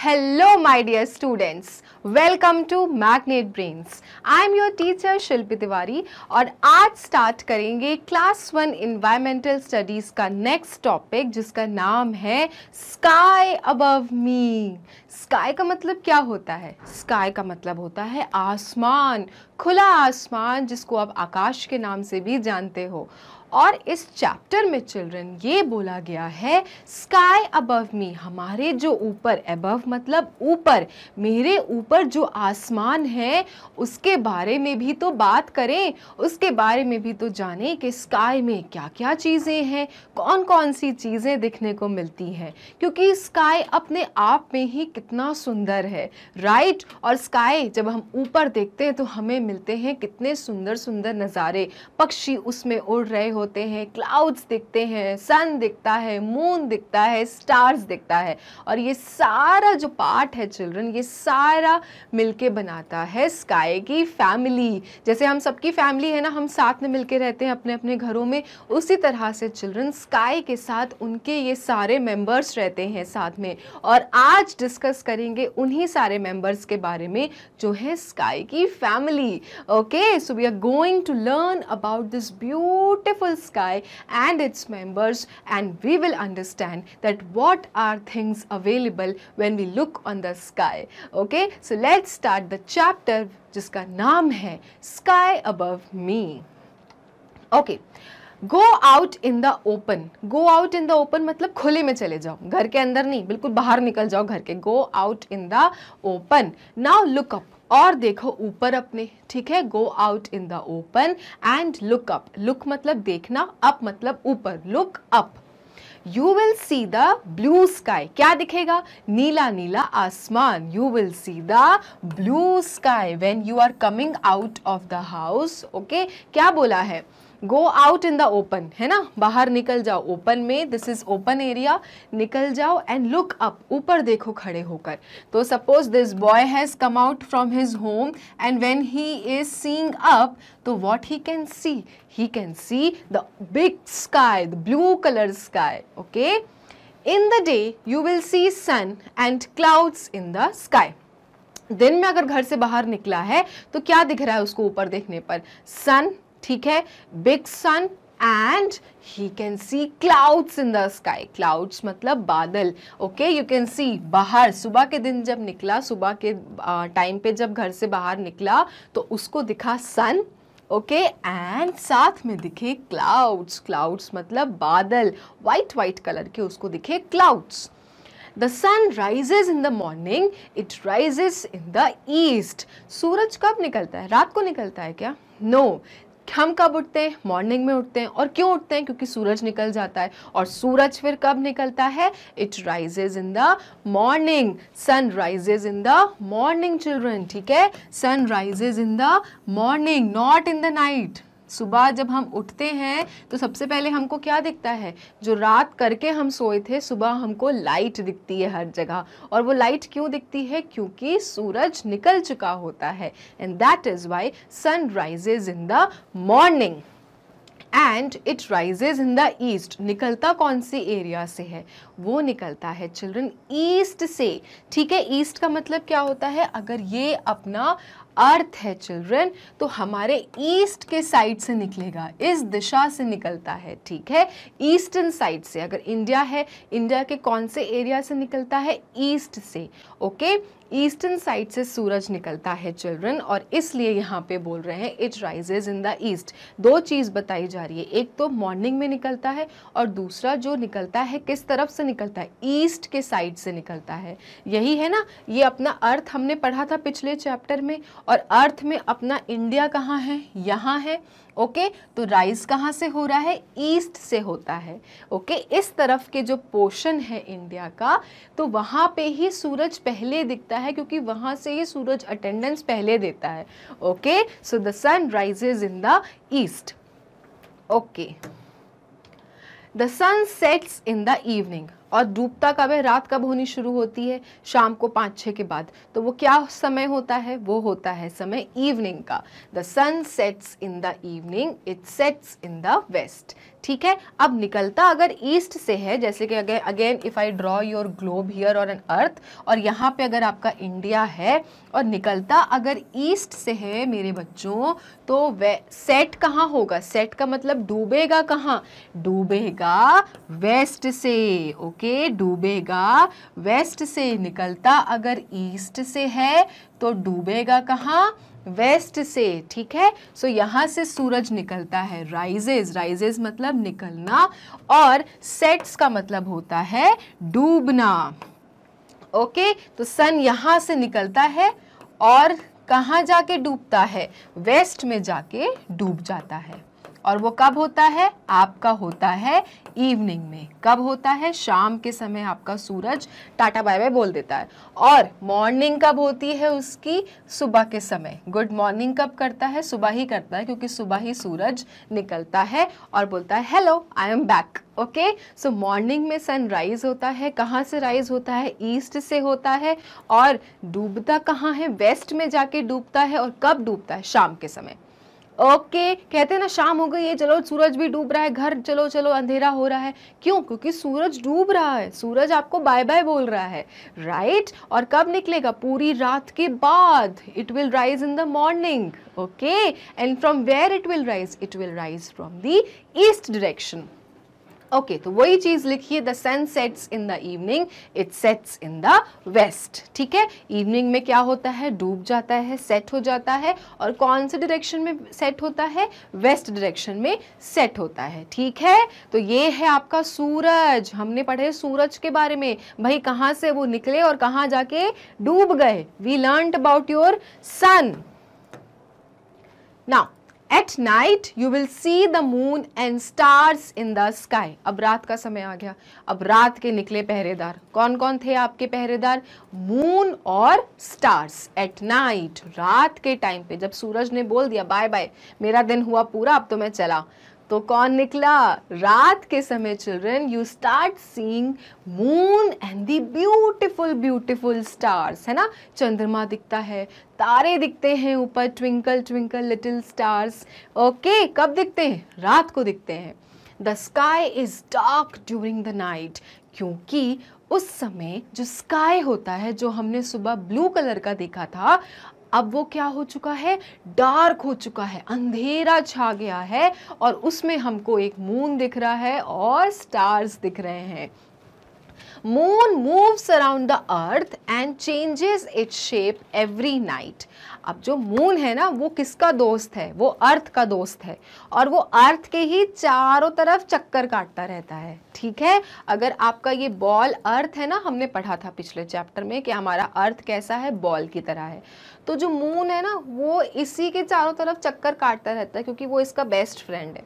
Hello my dear students, welcome to Magnet Brains. I am your teacher Shilpi Tiwari और आज start करेंगे class 1 environmental studies का next topic जिसका नाम है sky above me. Sky का मतलब क्या होता है Sky का मतलब होता है आसमान खुला आसमान जिसको आप आकाश के नाम से भी जानते हो और इस चैप्टर में चिल्ड्रन ये बोला गया है स्काई अबव मी हमारे जो ऊपर अबव मतलब ऊपर मेरे ऊपर जो आसमान है उसके बारे में भी तो बात करें उसके बारे में भी तो जानें कि स्काई में क्या क्या चीज़ें हैं कौन कौन सी चीज़ें दिखने को मिलती हैं क्योंकि स्काई अपने आप में ही कितना सुंदर है राइट और स्काई जब हम ऊपर देखते हैं तो हमें मिलते हैं कितने सुंदर सुंदर नज़ारे पक्षी उसमें उड़ रहे होते हैं क्लाउड्स दिखते हैं सन दिखता है मून दिखता है स्टार्स दिखता है और ये सारा जो पार्ट है चिल्ड्रन ये सारा मिलके बनाता है स्काई की फैमिली जैसे हम सबकी फैमिली है ना हम साथ में मिलके रहते हैं अपने अपने घरों में उसी तरह से चिल्ड्रन स्काई के साथ उनके ये सारे मेंबर्स रहते हैं साथ में और आज डिस्कस करेंगे उन्हीं सारे मेंबर्स के बारे में जो है स्काई की family okay so we are going to learn about this beautiful whole sky and its members and we will understand that what are things available when we look on the sky. Okay, so let's start the chapter jiska naam hai Sky Above Me. Okay. Go out in the open go out in the open मतलब खुले में चले जाओ घर के अंदर नहीं बिल्कुल बाहर निकल जाओ घर के go out in the open now look up और देखो ऊपर अपने ठीक है go out in the open and look up look मतलब देखना अप मतलब ऊपर look up you will see the blue sky क्या दिखेगा नीला नीला आसमान you will see the blue sky when you are coming out of the house okay क्या बोला है go out in the open है ना बाहर निकल जाओ ओपन में दिस इज ओपन एरिया निकल जाओ एंड लुक अप ऊपर देखो खड़े होकर तो suppose this boy has come out from his home and when he is seeing up तो what he can see he can see the big sky the blue colour sky okay in the day you will see sun and clouds in the sky दिन में अगर घर से बाहर निकला है तो क्या दिख रहा है उसको ऊपर देखने पर सन ठीक है big sun and he can see clouds in the sky clouds मतलब बादल ओके यू कैन सी बाहर सुबह के दिन जब निकला सुबह के टाइम पे जब घर से बाहर निकला तो उसको दिखा सन ओके एंड साथ में दिखे क्लाउड्स क्लाउड्स मतलब बादल वाइट वाइट कलर के उसको दिखे clouds the sun rises in the morning it rises in the east सूरज कब निकलता है रात को निकलता है क्या नो हम कब उठते हैं मॉर्निंग में उठते हैं और क्यों उठते हैं क्योंकि सूरज निकल जाता है और सूरज फिर कब निकलता है it rises in the morning sun rises in the morning children ठीक है sun rises in the morning not in the night सुबह जब हम उठते हैं तो सबसे पहले हमको क्या दिखता है जो रात करके हम सोए थे सुबह हमको लाइट दिखती है हर जगह और वो लाइट क्यों दिखती है क्योंकि सूरज निकल चुका होता है and that is why sun rises in the morning and it rises in the east निकलता कौन सी एरिया से है वो निकलता है चिल्ड्रन ईस्ट से ठीक है ईस्ट का मतलब क्या होता है अगर ये अपना अर्थ है चिल्ड्रन तो हमारे ईस्ट के साइड से निकलेगा इस दिशा से निकलता है ठीक है ईस्टर्न साइड से अगर इंडिया है इंडिया के कौन से एरिया से निकलता है ईस्ट से ओके okay? ईस्टर्न साइड से सूरज निकलता है चिल्ड्रन और इसलिए यहाँ पे बोल रहे हैं it rises in the east दो चीज़ बताई जा रही है एक तो मॉर्निंग में निकलता है और दूसरा जो निकलता है किस तरफ से निकलता है ईस्ट के साइड से निकलता है यही है ना ये अपना अर्थ हमने पढ़ा था पिछले चैप्टर में और अर्थ में अपना इंडिया कहाँ है यहाँ है ओके तो राइज कहाँ से हो रहा है ईस्ट से होता है ओके इस तरफ के जो पोर्शन है इंडिया का तो वहाँ पे ही सूरज पहले दिखता है क्योंकि वहाँ से ही सूरज अटेंडेंस पहले देता है okay so the sun rises in the east okay the sun sets in the evening और डूबता कब है रात कब होनी शुरू होती है शाम को पाँच छः के बाद तो वो क्या समय होता है वो होता है समय इवनिंग का the sun sets in the evening it sets in the west ठीक है अब निकलता अगर ईस्ट से है जैसे कि अगर again if I draw your globe here on an earth और यहाँ पे अगर आपका इंडिया है और निकलता अगर ईस्ट से है मेरे बच्चों तो वे सेट कहाँ होगा सेट का मतलब डूबेगा कहाँ डूबेगा वेस्ट से ओके डूबेगा वेस्ट से निकलता अगर ईस्ट से है तो डूबेगा कहाँ वेस्ट से ठीक है सो so, यहाँ से सूरज निकलता है राइजेज राइजेज मतलब निकलना और सेट्स का मतलब होता है डूबना ओके okay? तो सन यहाँ से निकलता है और कहाँ जाके डूबता है वेस्ट में जाके डूब जाता है और वो कब होता है आपका होता है इवनिंग में कब होता है शाम के समय आपका सूरज टाटा बाय बाय बोल देता है और मॉर्निंग कब होती है उसकी सुबह के समय गुड मॉर्निंग कब करता है सुबह ही करता है क्योंकि सुबह ही सूरज निकलता है और बोलता है hello I am back okay so morning में सन राइज होता है कहाँ से राइज होता है ईस्ट से होता है और डूबता कहाँ है वेस्ट में जाके डूबता है और कब डूबता है शाम के समय ओके कहते हैं ना शाम हो गई है चलो सूरज भी डूब रहा है घर चलो चलो अंधेरा हो रहा है क्यों क्योंकि सूरज डूब रहा है सूरज आपको बाय बाय बोल रहा है राइट और कब निकलेगा पूरी रात के बाद it will rise in the morning okay and from where it will rise it will rise from the east direction okay okay, तो वही चीज लिखिए the sun sets in the evening it sets in the west ठीक है evening में क्या होता है डूब जाता है सेट हो जाता है और कौन से डायरेक्शन में सेट होता है वेस्ट डायरेक्शन में सेट होता है ठीक है तो ये है आपका सूरज हमने पढ़े सूरज के बारे में भाई कहाँ से वो निकले और कहाँ जाके डूब गए we learn about your sun now at night you will see the moon and stars in the sky अब रात का समय आ गया अब रात के निकले पहरेदार कौन कौन थे आपके पहरेदार मून और स्टार्स एट नाइट रात के टाइम पे जब सूरज ने बोल दिया बाय बाय मेरा दिन हुआ पूरा अब तो मैं चला तो कौन निकला रात के समय children you start seeing moon and the beautiful beautiful stars है ना चंद्रमा दिखता है तारे दिखते हैं ऊपर twinkle twinkle little stars okay कब दिखते हैं रात को दिखते हैं the sky is dark during the night क्योंकि उस समय जो स्काई होता है जो हमने सुबह ब्लू कलर का देखा था अब वो क्या हो चुका है डार्क हो चुका है अंधेरा छा गया है और उसमें हमको एक मून दिख रहा है और स्टार्स दिख रहे हैं moon moves around the earth and changes its shape every night अब जो मून है ना वो किसका दोस्त है वो अर्थ का दोस्त है और वो अर्थ के ही चारों तरफ चक्कर काटता रहता है ठीक है अगर आपका ये बॉल अर्थ है ना हमने पढ़ा था पिछले चैप्टर में कि हमारा अर्थ कैसा है बॉल की तरह है तो जो मून है ना वो इसी के चारों तरफ चक्कर काटता रहता है क्योंकि वो इसका बेस्ट फ्रेंड है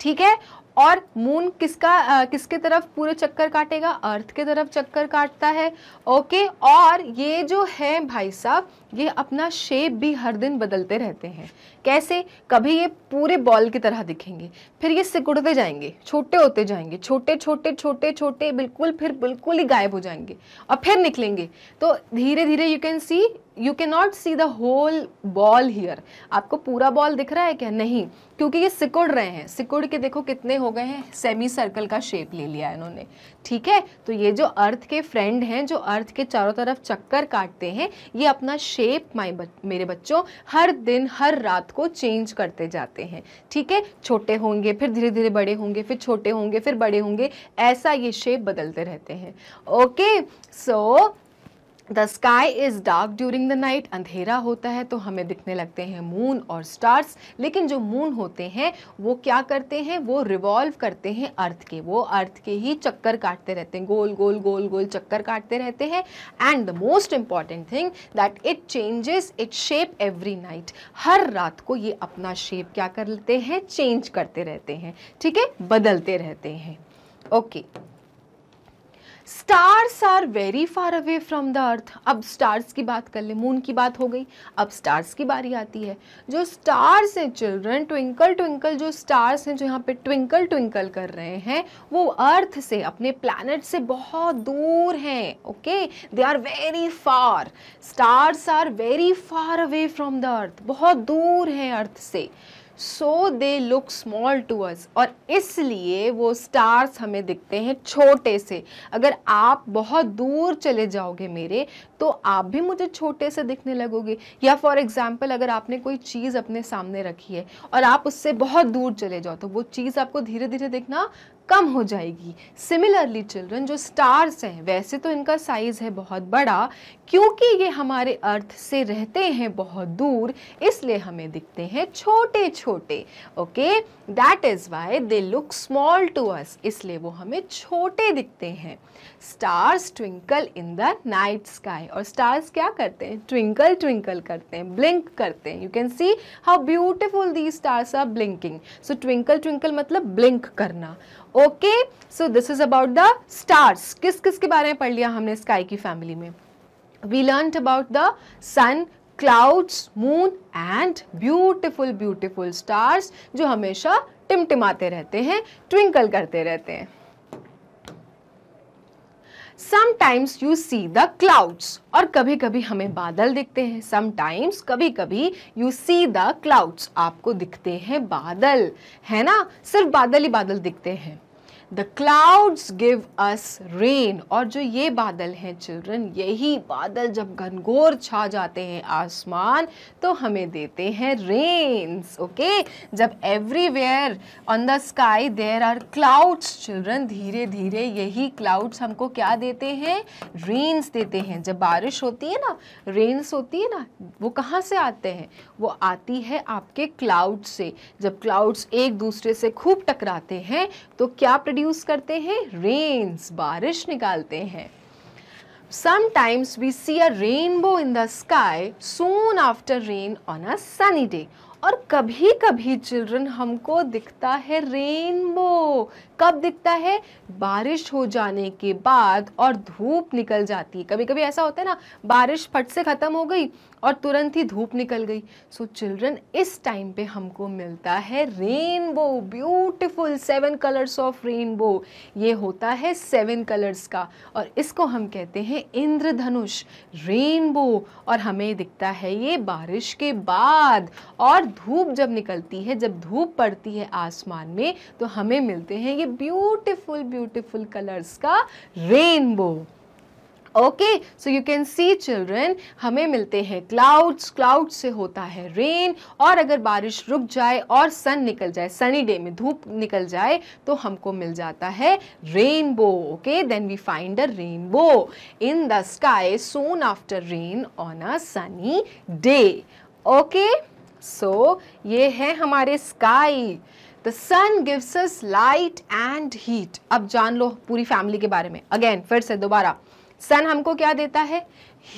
ठीक है और मून किसका आ, किसके तरफ पूरे चक्कर काटेगा अर्थ के तरफ चक्कर काटता है ओके और ये जो है भाई साहब ये अपना शेप भी हर दिन बदलते रहते हैं कैसे कभी ये पूरे बॉल की तरह दिखेंगे फिर ये सिकुड़ते जाएंगे छोटे होते जाएंगे छोटे छोटे छोटे छोटे बिल्कुल फिर बिल्कुल ही गायब हो जाएंगे और फिर निकलेंगे तो धीरे धीरे you can see you can not see the whole ball here आपको पूरा बॉल दिख रहा है क्या नहीं क्योंकि ये सिकुड़ रहे हैं सिकुड़ के देखो कितने हो गए हैं सेमी सर्कल का शेप ले लिया है इन्होंने ठीक है तो ये जो अर्थ के फ्रेंड हैं जो अर्थ के चारों तरफ चक्कर काटते हैं ये अपना शेप माई मेरे बच्चों हर दिन हर रात को चेंज करते जाते हैं ठीक है छोटे होंगे फिर धीरे धीरे बड़े होंगे फिर छोटे होंगे फिर बड़े होंगे ऐसा ये शेप बदलते रहते हैं okay so the sky is dark during the night अंधेरा होता है तो हमें दिखने लगते हैं मून और स्टार्स लेकिन जो मून होते हैं वो क्या करते हैं वो रिवॉल्व करते हैं अर्थ के वो अर्थ के ही चक्कर काटते रहते हैं गोल गोल गोल गोल चक्कर काटते रहते हैं and the most important thing that it changes it shape every night हर रात को ये अपना शेप क्या करते हैं चेंज करते रहते हैं ठीक है बदलते रहते हैं okay okay. Stars are very far away from the earth अब स्टार्स की बात कर ले मून की बात हो गई अब स्टार्स की बारी आती है जो स्टार्स हैं चिल्ड्रन ट्विंकल ट्विंकल जो स्टार्स हैं जो यहाँ पे ट्विंकल ट्विंकल कर रहे हैं वो अर्थ से अपने प्लानट से बहुत दूर हैं okay they are very far stars are very far away from the earth बहुत दूर हैं अर्थ से so they look small to us और इसलिए वो स्टार्स हमें दिखते हैं छोटे से अगर आप बहुत दूर चले जाओगे मेरे तो आप भी मुझे छोटे से दिखने लगोगे या फॉर एग्ज़ाम्पल अगर आपने कोई चीज़ अपने सामने रखी है और आप उससे बहुत दूर चले जाओ तो वो चीज़ आपको धीरे धीरे दिखना कम हो जाएगी सिमिलरली चिल्ड्रन जो स्टार्स हैं वैसे तो इनका साइज़ है बहुत बड़ा क्योंकि ये हमारे अर्थ से रहते हैं बहुत दूर इसलिए हमें दिखते हैं छोटे छोटे okay that is why they look small to us इसलिए वो हमें छोटे दिखते हैं stars twinkle in the night sky और स्टार्स क्या करते हैं ट्विंकल ट्विंकल करते हैं ब्लिंक करते हैं you can see how beautiful the stars are blinking so twinkle twinkle मतलब ब्लिंक करना okay so this is about the stars किस किस के बारे में पढ़ लिया हमने स्काई की फैमिली में we learn about the sun clouds moon and beautiful beautiful stars जो हमेशा टिमटिमाते रहते हैं ट्विंकल करते रहते हैं sometimes you see the clouds और कभी कभी हमें बादल दिखते हैं समटाइम्स कभी कभी यू सी द क्लाउड्स आपको दिखते हैं बादल है ना सिर्फ बादल ही बादल दिखते हैं the clouds give us rain और जो ये बादल हैं चिल्ड्रन यही बादल जब घनघोर छा जाते हैं आसमान तो हमें देते हैं रेन्स ओके जब everywhere on the sky there are clouds children धीरे धीरे यही क्लाउड्स हमको क्या देते हैं रेन्स देते हैं जब बारिश होती है ना रेन्स होती है ना वो कहाँ से आते हैं वो आती है आपके क्लाउड्स से जब क्लाउड्स एक दूसरे से खूब टकराते हैं तो क्या प्रोड्यूस करते हैं रेन्स बारिश निकालते हैं sometimes we see a rainbow in the sky soon after rain on a sunny day और कभी कभी चिल्ड्रन हमको दिखता है रेनबो कब दिखता है बारिश हो जाने के बाद और धूप निकल जाती है कभी कभी ऐसा होता है ना बारिश फट से ख़त्म हो गई और तुरंत ही धूप निकल गई सो so, चिल्ड्रन इस टाइम पे हमको मिलता है rainbow beautiful seven colours of rainbow ये होता है सेवन कलर्स का और इसको हम कहते हैं इंद्रधनुष रेनबो और हमें दिखता है ये बारिश के बाद और धूप जब निकलती है जब धूप पड़ती है आसमान में तो हमें मिलते हैं ये ब्यूटिफुल ब्यूटिफुल कलर्स का rainbow okay so you can see children हमें मिलते हैं क्लाउड्स क्लाउड से होता है रेन और अगर बारिश रुक जाए और सन निकल जाए सनी डे में धूप निकल जाए तो हमको मिल जाता है rainbow okay then we find a rainbow in the sky soon after rain on a sunny day okay so ये है हमारे sky the sun gives us light and heat अब जान लो पूरी फैमिली के बारे में अगेन फिर से दोबारा सन हमको क्या देता है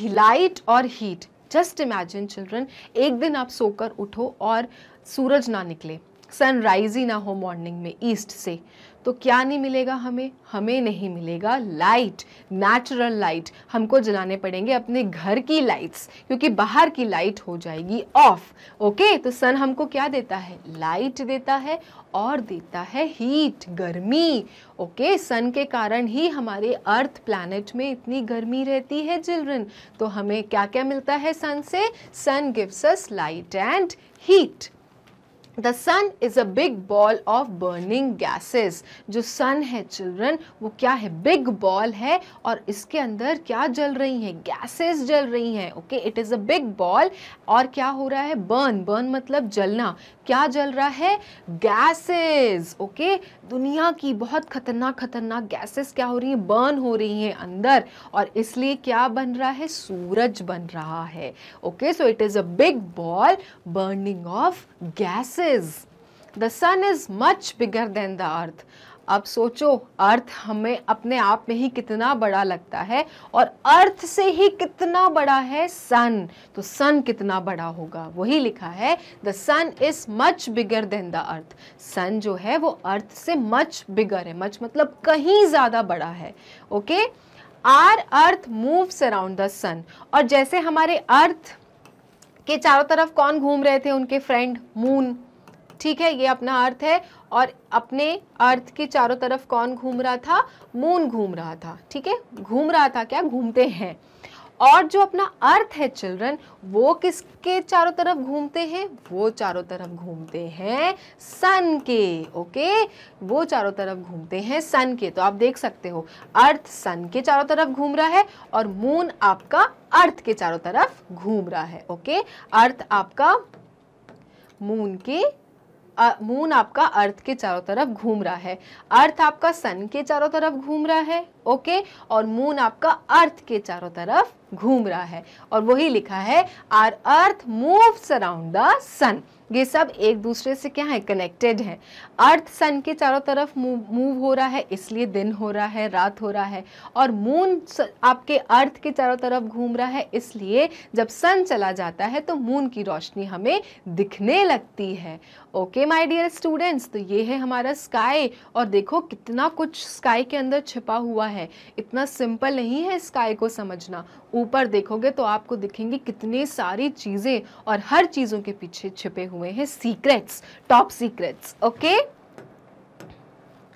लाइट और हीट जस्ट इमेजिन चिल्ड्रन एक दिन आप सोकर उठो और सूरज ना निकले सनराइज ही ना हो मॉर्निंग में ईस्ट से तो क्या नहीं मिलेगा हमें हमें नहीं मिलेगा लाइट नेचुरल लाइट हमको जलाने पड़ेंगे अपने घर की लाइट्स क्योंकि बाहर की लाइट हो जाएगी ऑफ ओके तो सन हमको क्या देता है लाइट देता है और देता है हीट गर्मी ओके सन के कारण ही हमारे अर्थ प्लानट में इतनी गर्मी रहती है चिल्ड्रन तो हमें क्या क्या मिलता है सन से sun gives us light and heat the sun is a big ball of burning gases जो सन है चिल्ड्रन वो क्या है बिग बॉल है और इसके अंदर क्या जल रही हैं गैसेस जल रही हैं okay it is a big ball और क्या हो रहा है बर्न बर्न मतलब जलना क्या जल रहा है गैसेस ओके दुनिया की बहुत खतरनाक खतरनाक गैसेस क्या हो रही हैं बर्न हो रही हैं अंदर और इसलिए क्या बन रहा है सूरज बन रहा है okay so it is a big ball burning of gases the sun is much bigger than the earth अब सोचो अर्थ हमें अपने आप में ही कितना बड़ा लगता है और अर्थ से ही कितना बड़ा है सन तो सन कितना बड़ा होगा वही लिखा है the sun is much bigger than the earth sun जो है वो अर्थ से मच बिगर है मच मतलब कहीं ज़्यादा बड़ा है okay our earth moves around the sun और जैसे हमारे अर्थ के चारों तरफ कौन घूम रहे थे उनके फ्रेंड मून ठीक है ये अपना अर्थ है और अपने अर्थ के चारों तरफ कौन घूम रहा था मून घूम रहा था ठीक है घूम रहा था क्या घूमते हैं और जो अपना अर्थ है चिल्ड्रन वो किसके चारों तरफ घूमते हैं वो चारों तरफ घूमते हैं सन के ओके वो चारों तरफ घूमते हैं सन के तो आप देख सकते हो अर्थ सन के चारों तरफ घूम रहा है और मून आपका अर्थ के चारों तरफ घूम रहा है ओके अर्थ आपका मून के मून आपका अर्थ के चारों तरफ घूम रहा है अर्थ आपका सन के चारों तरफ घूम रहा है ओके और मून आपका अर्थ के चारों तरफ घूम रहा है और वही लिखा है our earth moves around the sun ये सब एक दूसरे से क्या है कनेक्टेड है अर्थ सन के चारों तरफ मूव हो रहा है इसलिए दिन हो रहा है रात हो रहा है और मून आपके अर्थ के चारों तरफ घूम रहा है इसलिए जब सन चला जाता है तो मून की रोशनी हमें दिखने लगती है ओके माय डियर स्टूडेंट्स तो ये है हमारा स्काई और देखो कितना कुछ स्काई के अंदर छिपा हुआ है इतना सिंपल नहीं है स्काई को समझना ऊपर देखोगे तो आपको दिखेंगी कितनी सारी चीज़ें और हर चीज़ों के पीछे छिपे हुए हुए हैं सीक्रेट्स टॉप सीक्रेट्स ओके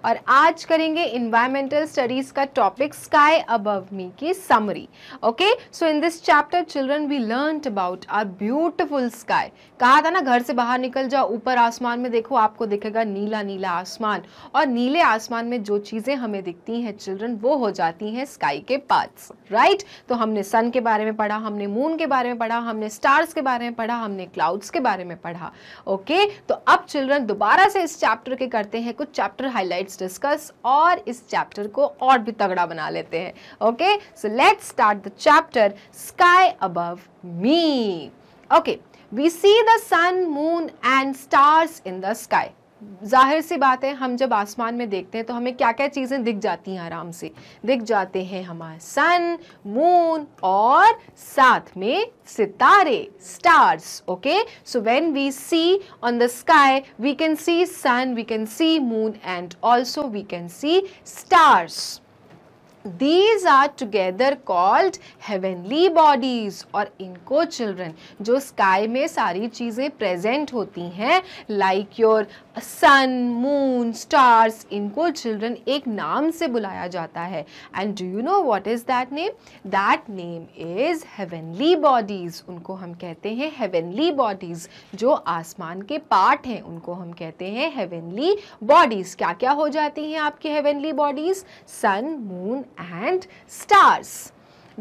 और आज करेंगे इन्वायरमेंटल स्टडीज का टॉपिक स्काई अबव मी की summary okay so in this chapter children we learn about our beautiful sky कहा था ना घर से बाहर निकल जाओ ऊपर आसमान में देखो आपको दिखेगा नीला नीला आसमान और नीले आसमान में जो चीज़ें हमें दिखती हैं चिल्ड्रन वो हो जाती हैं स्काई के पार्ट्स राइट right? तो हमने सन के बारे में पढ़ा हमने मून के बारे में पढ़ा हमने स्टार्स के बारे में पढ़ा हमने क्लाउड्स के बारे में पढ़ा ओके okay? तो अब चिल्ड्रन दोबारा से इस चैप्टर के करते हैं कुछ चैप्टर हाईलाइट लेट्स डिस्कस और इस चैप्टर को और भी तगड़ा बना लेते हैं okay so let's start the chapter sky above me okay we see the sun moon and stars in the sky जाहिर सी बात है हम जब आसमान में देखते हैं तो हमें क्या क्या चीज़ें दिख जाती हैं आराम से दिख जाते हैं हमारे सन मून और साथ में सितारे stars okay so when we see on the sky we can see sun we can see moon and also we can see stars these are together called heavenly bodies और इनको children जो sky में सारी चीज़ें present होती हैं like your sun moon stars इनको children एक नाम से बुलाया जाता है and do you know what is that name that name is heavenly bodies उनको हम कहते हैं हेवनली बॉडीज़ जो आसमान के पार्ट हैं उनको हम कहते हैं हेवनली बॉडीज़ क्या क्या हो जाती हैं आपकी heavenly bodies sun moon and stars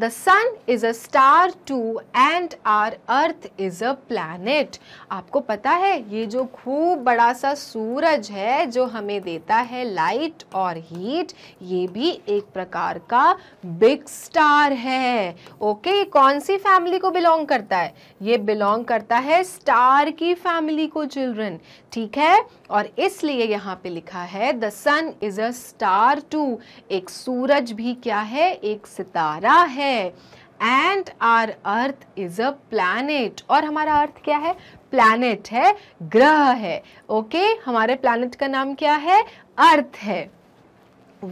The sun is a star too and our earth is a planet. आपको पता है ये जो खूब बड़ा सा सूरज है जो हमें देता है लाइट और हीट ये भी एक प्रकार का बिग स्टार है ओके okay, कौन सी फैमिली को बिलोंग करता है ये बिलोंग करता है स्टार की फैमिली को चिल्ड्रन ठीक है और इसलिए यहाँ पे लिखा है the sun is a star टू एक सूरज भी क्या है एक सितारा है है and our earth is a planet और हमारा अर्थ क्या है प्लानट है ग्रह है ओके okay? हमारे प्लानट का नाम क्या है अर्थ है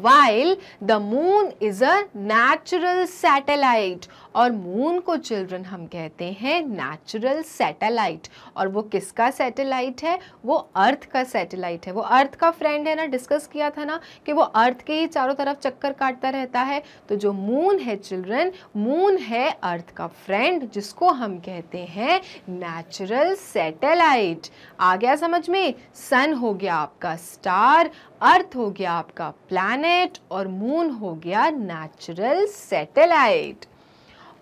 while the moon is a natural satellite और मून को चिल्ड्रन हम कहते हैं नेचुरल सैटेलाइट और वो किसका सैटेलाइट है वो अर्थ का सैटेलाइट है वो अर्थ का फ्रेंड है ना डिस्कस किया था ना कि वो अर्थ के ही चारों तरफ चक्कर काटता रहता है तो जो मून है चिल्ड्रन मून है अर्थ का फ्रेंड जिसको हम कहते हैं नेचुरल सैटेलाइट आ गया समझ में सन हो गया आपका स्टार अर्थ हो गया आपका प्लैनेट और मून हो गया natural satellite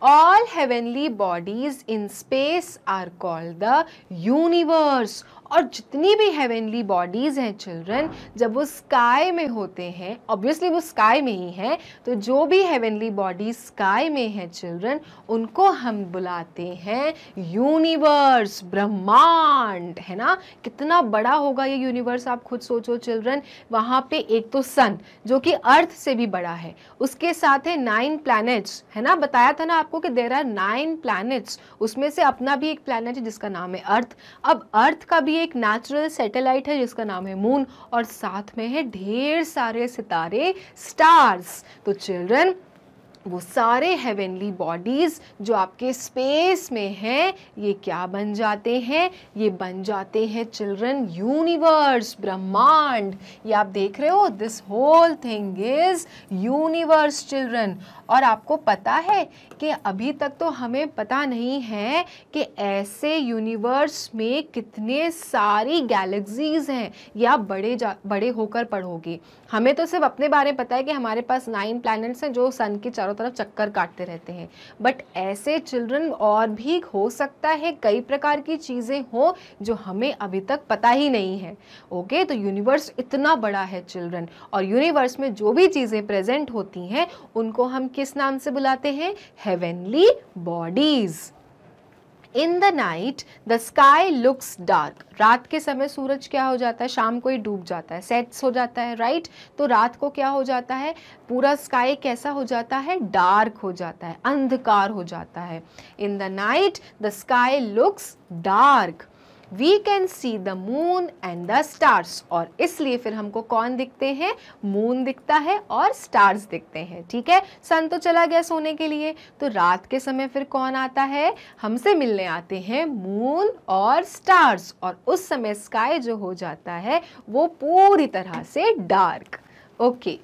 All heavenly bodies in space are called the universe और जितनी भी हेवेनली बॉडीज़ हैं चिल्ड्रन जब वो स्काई में होते हैं ऑब्वियसली वो स्काई में ही हैं तो जो भी हेवेनली बॉडीज स्काई में हैं चिल्ड्रन उनको हम बुलाते हैं यूनिवर्स ब्रह्मांड है ना कितना बड़ा होगा ये यूनिवर्स आप खुद सोचो चिल्ड्रन वहाँ पे एक तो सन जो कि अर्थ से भी बड़ा है उसके साथ है नाइन प्लैनेट्स है ना बताया था ना आपको कि देर आर नाइन प्लैनेट्स उसमें से अपना भी एक प्लैनेट है जिसका नाम है अर्थ अब अर्थ का भी एक नेचुरल सैटेलाइट है जिसका नाम है मून और साथ में है ढेर सारे सितारे स्टार्स तो चिल्ड्रन वो सारे हेवनली बॉडीज़ जो आपके स्पेस में हैं ये क्या बन जाते हैं ये बन जाते हैं चिल्ड्रन यूनिवर्स ब्रह्मांड ये आप देख रहे हो this whole thing is universe children और आपको पता है कि अभी तक तो हमें पता नहीं है कि ऐसे यूनिवर्स में कितने सारी गैलेक्सीज़ हैं या आप बड़े जा बड़े होकर पढ़ोगे हमें तो सिर्फ अपने बारे में पता है कि हमारे पास नाइन प्लैनेट्स हैं जो सन के चारों तरफ चक्कर काटते रहते हैं बट ऐसे चिल्ड्रन और भी हो सकता है कई प्रकार की चीज़ें हो जो हमें अभी तक पता ही नहीं है ओके okay? तो यूनिवर्स इतना बड़ा है चिल्ड्रन और यूनिवर्स में जो भी चीज़ें प्रेजेंट होती हैं उनको हम किस नाम से बुलाते हैं heavenly bodies in the night the sky looks dark रात के समय सूरज क्या हो जाता है शाम को ही डूब जाता है सेट्स हो जाता है राइट right? तो रात को क्या हो जाता है पूरा स्काई कैसा हो जाता है डार्क हो जाता है अंधकार हो जाता है in the night the sky looks dark we can see the moon and the stars और इसलिए फिर हमको कौन दिखते हैं मून दिखता है और स्टार्स दिखते हैं ठीक है सन तो चला गया सोने के लिए तो रात के समय फिर कौन आता है हमसे मिलने आते हैं मून और स्टार्स और उस समय स्काई जो हो जाता है वो पूरी तरह से dark okay okay.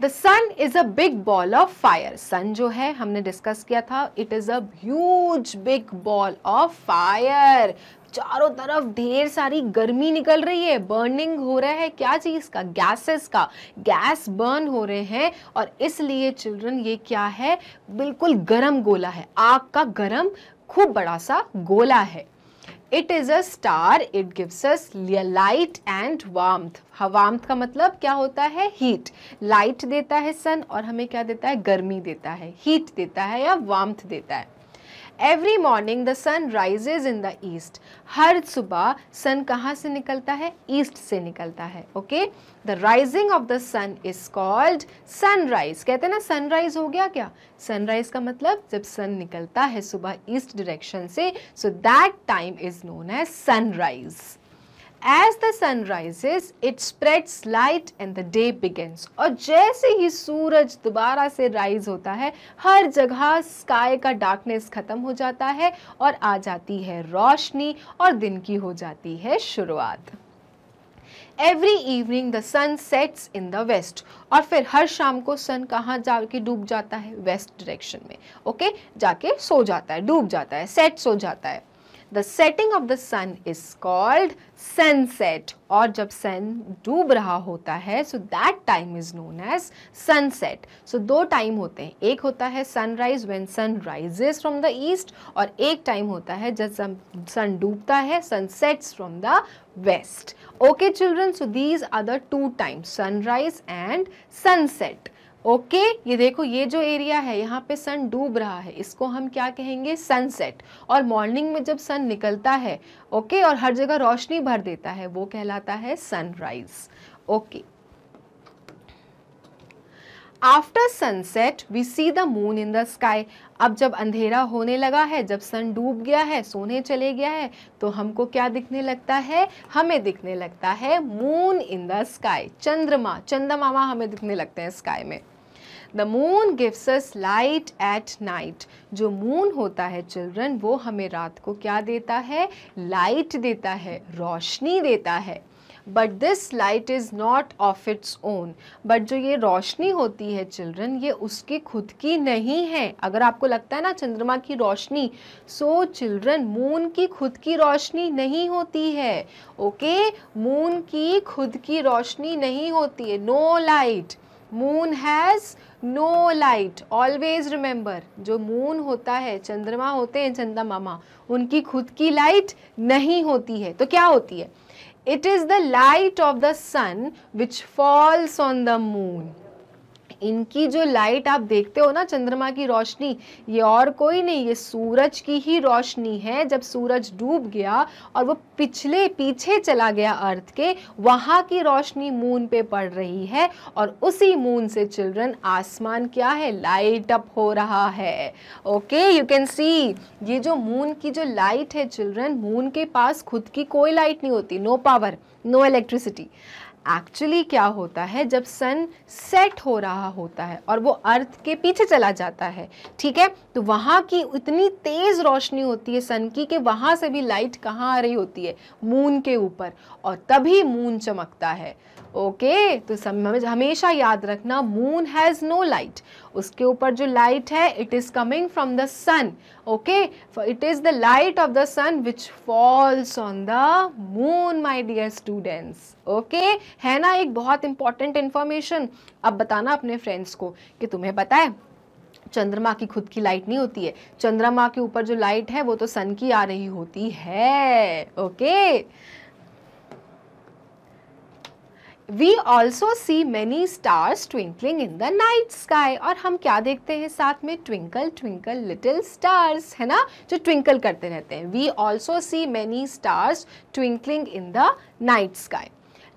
The sun is a big ball of fire sun जो है हमने डिस्कस किया था it is as big ball of fire चारों तरफ ढेर सारी गर्मी निकल रही है बर्निंग हो रहा है क्या चीज़ का गैसेस का गैस बर्न हो रहे हैं और इसलिए चिल्ड्रन ये क्या है बिल्कुल गरम गोला है आग का गरम खूब बड़ा सा गोला है it is a star it gives us light and warmth warmth का मतलब क्या होता है हीट लाइट देता है सन और हमें क्या देता है गर्मी देता है हीट देता है या वार्म्थ देता है every morning the sun rises in the east हर सुबह सन कहाँ से निकलता है ईस्ट से निकलता है okay the rising of the sun is called sunrise कहते हैं ना सनराइज हो गया क्या सनराइज का मतलब जब सन निकलता है सुबह ईस्ट डायरेक्शन से so that time is known as sunrise as the sun rises it spreads light and the day begins और जैसे ही सूरज दोबारा से राइज होता है हर जगह स्काई का डार्कनेस ख़त्म हो जाता है और आ जाती है रोशनी और दिन की हो जाती है शुरुआत every evening the sun sets in the west और फिर हर शाम को सन कहाँ जाके डूब जाता है वेस्ट डायरेक्शन में ओके okay? जाके सो जाता है डूब जाता है सेट सो जाता है the setting of the sun is called sunset और जब सन डूब रहा होता है so that time is known as sunset so दो टाइम होते हैं एक होता है sunrise when sun rises from the east और एक टाइम होता है जब सन डूबता है sunsets from the west okay children so these are the two times sunrise and sunset okay okay, ये देखो ये जो एरिया है यहाँ पे सन डूब रहा है इसको हम क्या कहेंगे सनसेट और मॉर्निंग में जब सन निकलता है ओके okay, और हर जगह रोशनी भर देता है वो कहलाता है sunrise okay after sunset we see the moon in the sky अब जब अंधेरा होने लगा है जब सन डूब गया है सोने चले गया है तो हमको क्या दिखने लगता है हमें दिखने लगता है मून इन द स्काई चंद्रमा चंद्रमा हमें दिखने लगते हैं स्काई में the moon gives us light at night जो मून होता है चिल्ड्रन वो हमें रात को क्या देता है लाइट देता है रोशनी देता है but this light is not of its own but जो ये रोशनी होती है चिल्ड्रन ये उसकी खुद की नहीं है अगर आपको लगता है ना चंद्रमा की रोशनी सो चिल्ड्रन मून की खुद की रोशनी नहीं होती है ओके okay? मून की खुद की रोशनी नहीं होती है no no light moon has no light always remember जो मून होता है चंद्रमा होते हैं चंदा मामा उनकी खुद की लाइट नहीं होती है तो क्या होती है it is the light of the sun which falls on the moon इनकी जो लाइट आप देखते हो ना चंद्रमा की रोशनी ये और कोई नहीं ये सूरज की ही रोशनी है जब सूरज डूब गया और वो पिछले पीछे चला गया अर्थ के वहाँ की रोशनी मून पे पड़ रही है और उसी मून से चिल्ड्रन आसमान क्या है लाइट अप हो रहा है ओके यू कैन सी ये जो मून की जो लाइट है चिल्ड्रन मून के पास खुद की कोई लाइट नहीं होती no power no electricity actually क्या होता है जब सन सेट हो रहा होता है और वो अर्थ के पीछे चला जाता है ठीक है तो वहाँ की इतनी तेज़ रोशनी होती है सन की कि वहाँ से भी लाइट कहाँ आ रही होती है मून के ऊपर और तभी मून चमकता है ओके तो हमेशा याद रखना मून हैज़ नो लाइट उसके ऊपर जो लाइट है it is coming from the sun okay it is the light of the sun which falls on the moon my dear students okay है ना एक बहुत इंपॉर्टेंट इन्फॉर्मेशन अब बताना अपने फ्रेंड्स को कि तुम्हें पता है चंद्रमा की खुद की लाइट नहीं होती है चंद्रमा के ऊपर जो लाइट है वो तो सन की आ रही होती है okay okay? We also see many stars twinkling in the night sky और हम क्या देखते हैं साथ में ट्विंकल ट्विंकल लिटिल स्टार्स है ना जो ट्विंकल करते रहते हैं we also see many stars twinkling in the night sky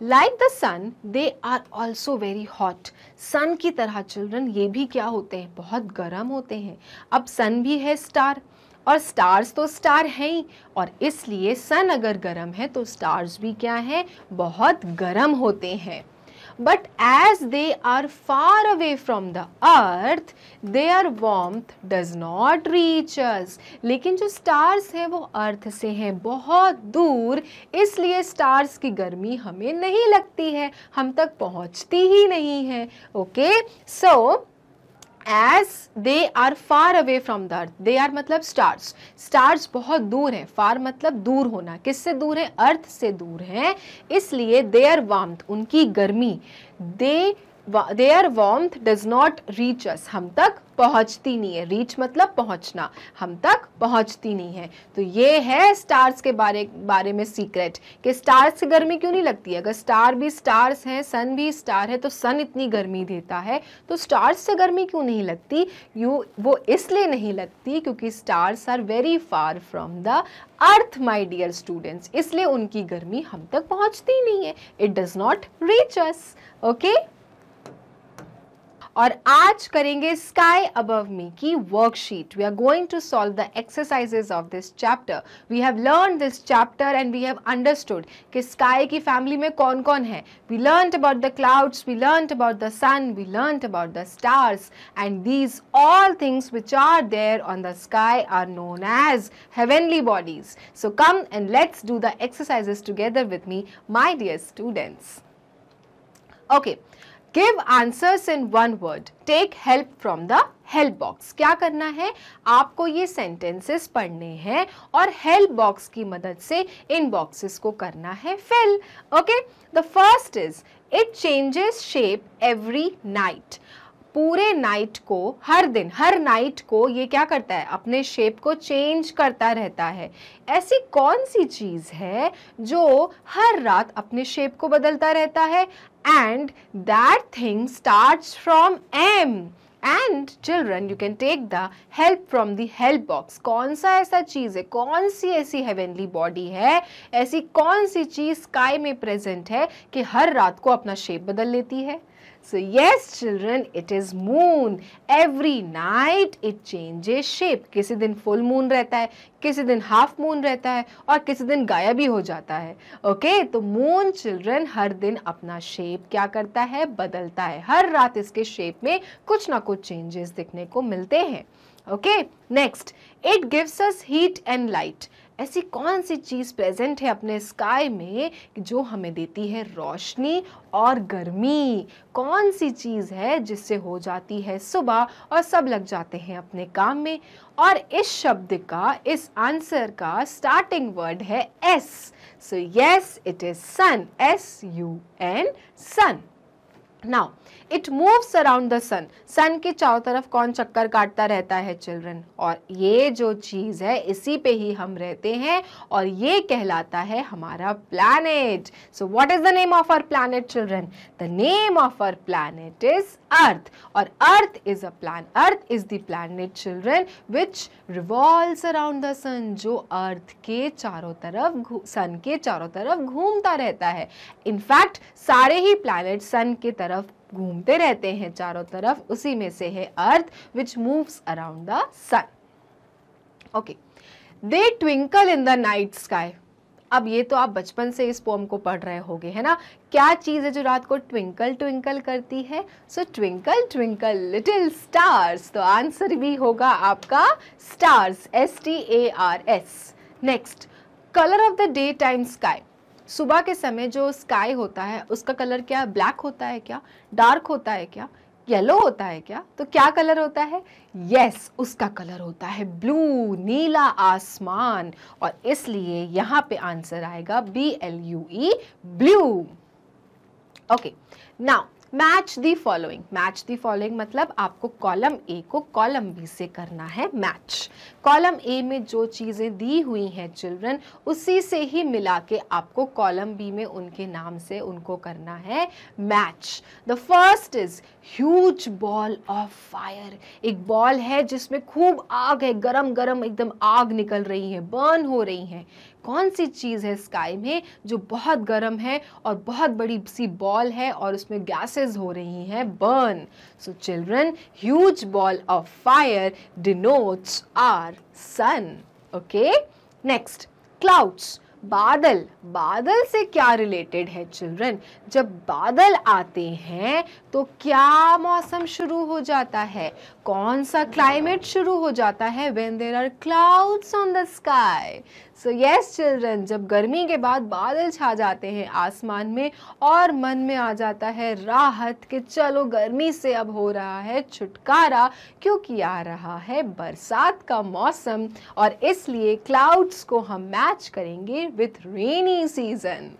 like the sun they are also very hot sun की तरह चिल्ड्रन ये भी क्या होते हैं बहुत गर्म होते हैं अब सन भी है स्टार और स्टार्स तो स्टार हैं ही और इसलिए सन अगर गर्म है तो स्टार्स भी क्या हैं बहुत गर्म होते हैं as they are far away from the earth they are warmth does not reach us लेकिन जो स्टार्स हैं वो अर्थ से हैं बहुत दूर इसलिए स्टार्स की गर्मी हमें नहीं लगती है हम तक पहुंचती ही नहीं है okay okay? So so, as they are far away from the earth they are मतलब स्टार्स स्टार्स बहुत दूर हैं फार मतलब दूर होना किससे दूर है अर्थ से दूर हैं इसलिए दे आर वाम उनकी गर्मी they their warmth does not reach us हम तक पहुंचती नहीं है रीच मतलब पहुंचना हम तक पहुंचती नहीं है तो ये है स्टार्स के बारे बारे में सीक्रेट कि स्टार्स से गर्मी क्यों नहीं लगती है अगर स्टार भी स्टार्स हैं सन भी स्टार है तो सन इतनी गर्मी देता है तो स्टार्स से गर्मी क्यों नहीं लगती यू वो इसलिए नहीं लगती क्योंकि stars are very far from the earth my dear students इसलिए उनकी गर्मी हम तक पहुँचती नहीं है it does not reach us okay और आज करेंगे स्काई अबव मी की worksheet we are going to solve the exercises of this chapter we have learn this chapter and we have understood कि स्काई की फैमिली में कौन कौन है we learn about the clouds we learn about the sun we learn about the stars and these all things which are there on the sky are known as heavenly bodies so come and let's do the the together with me my dear students okay Okay, give answers in one word take help from the help box क्या करना है आपको ये sentences पढ़ने हैं और help box की मदद से इन बॉक्सेस को करना है fill okay the first is it changes shape every night पूरे नाइट को हर दिन हर नाइट को ये क्या करता है अपने शेप को चेंज करता रहता है ऐसी कौन सी चीज़ है जो हर रात अपने शेप को बदलता रहता है and that thing starts from M and children you can take the help from the help box कौन सा ऐसा चीज़ है कौन सी ऐसी हेवनली बॉडी है ऐसी कौन सी चीज़ स्काई में प्रेजेंट है कि हर रात को अपना शेप बदल लेती है So yes children it is moon. Every night it changes shape. किसी दिन full moon रहता है किसी दिन half moon रहता है और किसी दिन गायब भी हो जाता है okay? तो moon children हर दिन अपना shape क्या करता है बदलता है हर रात इसके shape में कुछ ना कुछ changes दिखने को मिलते हैं okay next it gives us heat and light ऐसी कौन सी चीज़ प्रेजेंट है अपने स्काई में जो हमें देती है रोशनी और गर्मी कौन सी चीज़ है जिससे हो जाती है सुबह और सब लग जाते हैं अपने काम में और इस शब्द का इस आंसर का स्टार्टिंग वर्ड है S so yes it is sun S U N sun now it moves around the sun sun के चारों तरफ कौन चक्कर काटता रहता है चिल्ड्रन और ये जो चीज़ है इसी पे ही हम रहते हैं और ये कहलाता है हमारा planet so what is the name of our planet children the name of our planet is earth और earth is a plan earth is the planet children which revolve around the sun जो earth के चारों तरफ सन के चारों तरफ घूमता रहता है इनफैक्ट सारे ही प्लानट सन के तरफ घूमते रहते हैं चारों तरफ उसी में से है earth which moves around the sun okay they twinkle in the night sky अब ये तो आप बचपन से इस पोम को पढ़ रहे होगे है ना क्या चीज़ है जो रात को ट्विंकल ट्विंकल करती है so twinkle twinkle little stars तो आंसर भी होगा आपका stars S T A R S next colour of the day time sky सुबह के समय जो स्काई होता है उसका कलर क्या ब्लैक होता है क्या डार्क होता है क्या येलो होता है क्या तो क्या कलर होता है यस yes, उसका कलर होता है ब्लू नीला आसमान और इसलिए यहाँ पे आंसर आएगा B L U E blue okay now match the following match the following मतलब आपको कॉलम ए को कॉलम बी से करना है मैच कॉलम ए में जो चीज़ें दी हुई हैं चिल्ड्रन उसी से ही मिला के आपको कॉलम बी में उनके नाम से उनको करना है match the first is huge ball of fire एक बॉल है जिसमें खूब आग है गरम गरम एकदम आग निकल रही है बर्न हो रही है कौन सी चीज़ है स्काई में जो बहुत गर्म है और बहुत बड़ी सी बॉल है और उसमें गैसेस हो रही हैं burn so children huge ball of fire denotes our sun okay next clouds बादल बादल से क्या रिलेटेड है चिल्ड्रन जब बादल आते हैं तो क्या मौसम शुरू हो जाता है कौन सा क्लाइमेट शुरू हो जाता है when there are clouds on the sky so yes children जब गर्मी के बाद बादल छा जाते हैं आसमान में और मन में आ जाता है राहत कि चलो गर्मी से अब हो रहा है छुटकारा क्योंकि आ रहा है बरसात का मौसम और इसलिए क्लाउड्स को हम मैच करेंगे with rainy season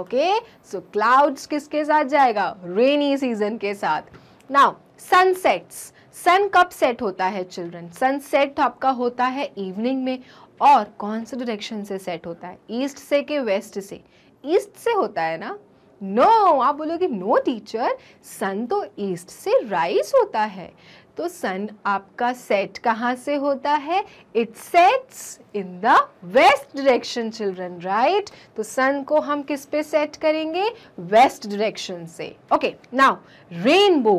okay so clouds किसके साथ जाएगा रेनी सीजन के साथ नाउ सनसेट्स सन कब सेट होता है चिल्ड्रन सनसेट आपका होता है इवनिंग में और कौन से डायरेक्शन से सेट होता है ईस्ट से के वेस्ट से ईस्ट से होता है ना नो no, आप बोलोगे नो टीचर सन तो ईस्ट से राइज होता है तो सन आपका सेट कहाँ से होता है it sets in the west direction children right तो सन को हम किस पे सेट करेंगे वेस्ट डायरेक्शन से ओके नाउ रेनबो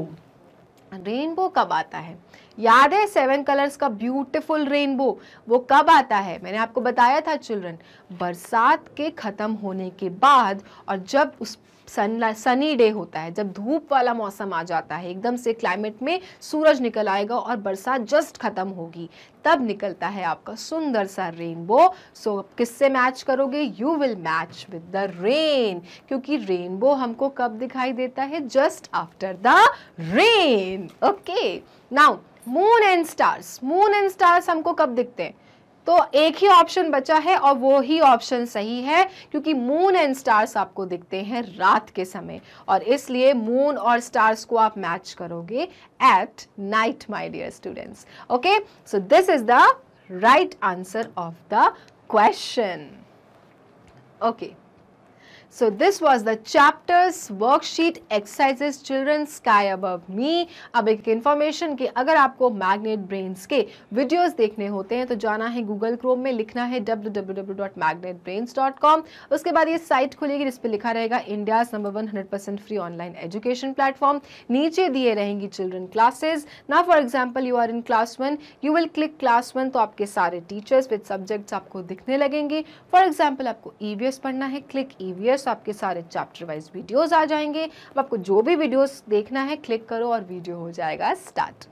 रेनबो कब आता है याद है सेवन कलर्स का ब्यूटीफुल रेनबो वो कब आता है मैंने आपको बताया था चिल्ड्रन बरसात के ख़त्म होने के बाद और जब उस सन सनी डे होता है जब धूप वाला मौसम आ जाता है एकदम से क्लाइमेट में सूरज निकल आएगा और बरसात जस्ट ख़त्म होगी तब निकलता है आपका सुंदर सा रेनबो सो so, किससे मैच करोगे you will match with the rain क्योंकि रेनबो हमको कब दिखाई देता है just after the rain okay now moon and stars moon and stars हमको कब दिखते हैं तो एक ही ऑप्शन बचा है और वो ही ऑप्शन सही है क्योंकि मून एंड स्टार्स आपको दिखते हैं रात के समय और इसलिए मून और स्टार्स को आप मैच करोगे at night my dear students okay so this is the right answer of the question okay So this was the chapters worksheet exercises children sky above me. अब एक इन्फॉर्मेशन कि अगर आपको magnet brains के videos देखने होते हैं तो जाना है गूगल क्रोम में लिखना है www.magnetbrains.com उसके बाद ये साइट खुलेगी जिस पर लिखा रहेगा India number one hundred percent free online education platform नीचे दिए रहेंगी चिल्ड्रन क्लासेज ना for example you are in class one you will click class one तो आपके सारे टीचर्स विद सब्जेक्ट्स आपको दिखने लगेंगे फॉर एग्जाम्पल आपको ई e पढ़ना है क्लिक ई e तो आपके सारे चैप्टर वाइज वीडियोस आ जाएंगे अब आपको जो भी वीडियोस देखना है क्लिक करो और वीडियो हो जाएगा स्टार्ट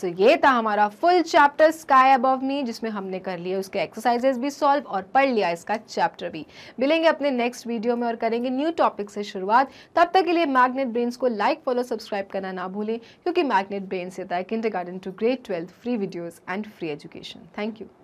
सो so, ये था हमारा full chapter sky above me जिसमें हमने कर लिया उसके एक्सरसाइजेस भी सॉल्व और पढ़ लिया इसका चैप्टर भी मिलेंगे अपने नेक्स्ट वीडियो में और करेंगे न्यू टॉपिक से शुरुआत तब तक के लिए मैग्नेट ब्रेन्स को लाइक फॉलो सब्सक्राइब करना ना भूलें क्योंकि मैग्नेट ब्रेन से था kindergarten to grade twelfth free videos and free education thank you